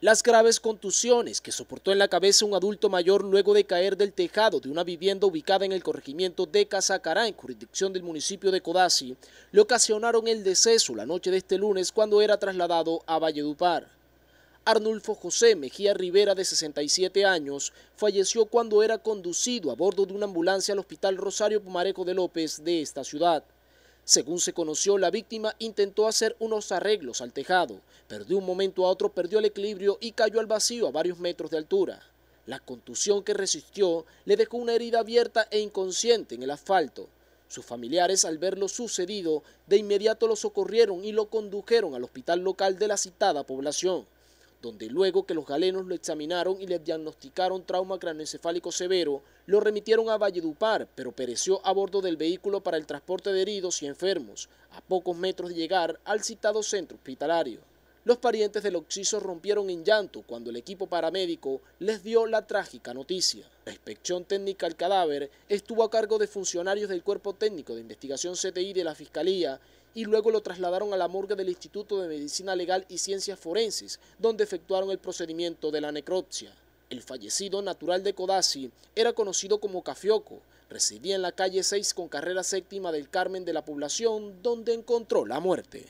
Las graves contusiones que soportó en la cabeza un adulto mayor luego de caer del tejado de una vivienda ubicada en el corregimiento de Casacará, en jurisdicción del municipio de Codazzi, le ocasionaron el deceso la noche de este lunes cuando era trasladado a Valledupar. Arnulfo José Mejía Rivera, de 67 años, falleció cuando era conducido a bordo de una ambulancia al Hospital Rosario Pumarejo de López de esta ciudad. Según se conoció, la víctima intentó hacer unos arreglos al tejado, pero de un momento a otro perdió el equilibrio y cayó al vacío a varios metros de altura. La contusión que resistió le dejó una herida abierta e inconsciente en el asfalto. Sus familiares, al ver lo sucedido, de inmediato lo socorrieron y lo condujeron al hospital local de la citada población donde luego que los galenos lo examinaron y le diagnosticaron trauma craneoencefálico severo, lo remitieron a Valledupar, pero pereció a bordo del vehículo para el transporte de heridos y enfermos, a pocos metros de llegar al citado centro hospitalario. Los parientes del occiso rompieron en llanto cuando el equipo paramédico les dio la trágica noticia. La inspección técnica al cadáver estuvo a cargo de funcionarios del Cuerpo Técnico de Investigación CTI de la Fiscalía y luego lo trasladaron a la morgue del Instituto de Medicina Legal y Ciencias Forenses, donde efectuaron el procedimiento de la necropsia. El fallecido natural de Codazzi era conocido como Cafioco, residía en la calle 6 con carrera séptima del Carmen de la población, donde encontró la muerte.